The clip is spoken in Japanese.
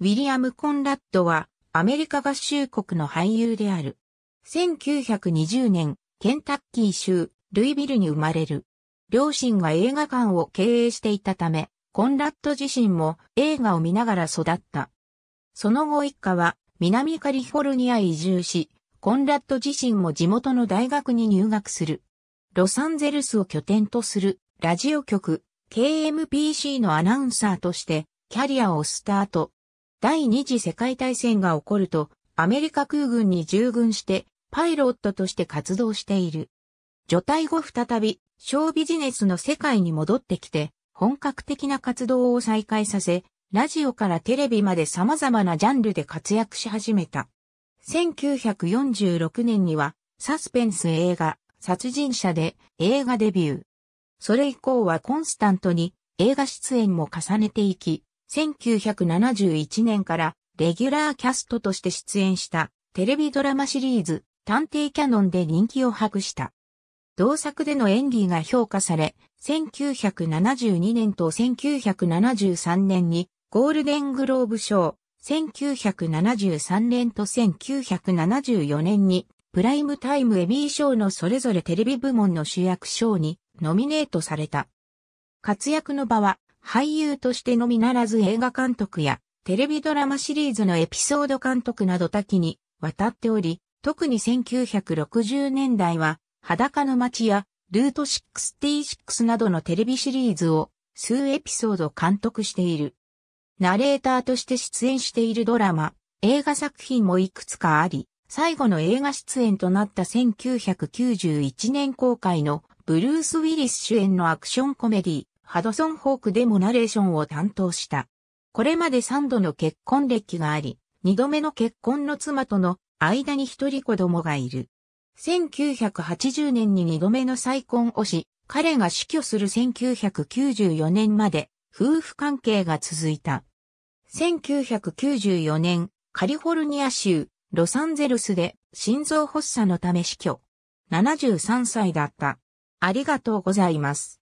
ウィリアム・コンラッドは、アメリカ合衆国の俳優である。1920年、ケンタッキー州、ルイビルに生まれる。両親が映画館を経営していたため、コンラッド自身も映画を見ながら育った。その後一家は南カリフォルニア移住し、コンラッド自身も地元の大学に入学する。ロサンゼルスを拠点とするラジオ局 KMPC のアナウンサーとしてキャリアをスタート。第二次世界大戦が起こると、アメリカ空軍に従軍して、パイロットとして活動している。除隊後再び、小ビジネスの世界に戻ってきて、本格的な活動を再開させ、ラジオからテレビまで様々なジャンルで活躍し始めた。1946年には、サスペンス映画、殺人者で映画デビュー。それ以降はコンスタントに映画出演も重ねていき、1971年からレギュラーキャストとして出演したテレビドラマシリーズ探偵キャノンで人気を博した。同作での演技が評価され、1972年と1973年にゴールデングローブ賞、1973年と1974年にプライムタイムエビー賞のそれぞれテレビ部門の主役賞にノミネートされた。活躍の場は俳優としてのみならず映画監督やテレビドラマシリーズのエピソード監督など多岐に渡っており、特に1960年代は裸の街やルート66などのテレビシリーズを数エピソード監督している。ナレーターとして出演しているドラマ、映画作品もいくつかあり、最後の映画出演となった1991年公開のブルース・ウィリス主演のアクションコメディ、ハドソン・ホークでもナレーションを担当した。これまで3度の結婚歴があり、2度目の結婚の妻との間に一人子供がいる。1980年に2度目の再婚をし、彼が死去する1994年まで夫婦関係が続いた。1994年、カリフォルニア州ロサンゼルスで心臓発作のため死去。73歳だった。ありがとうございます。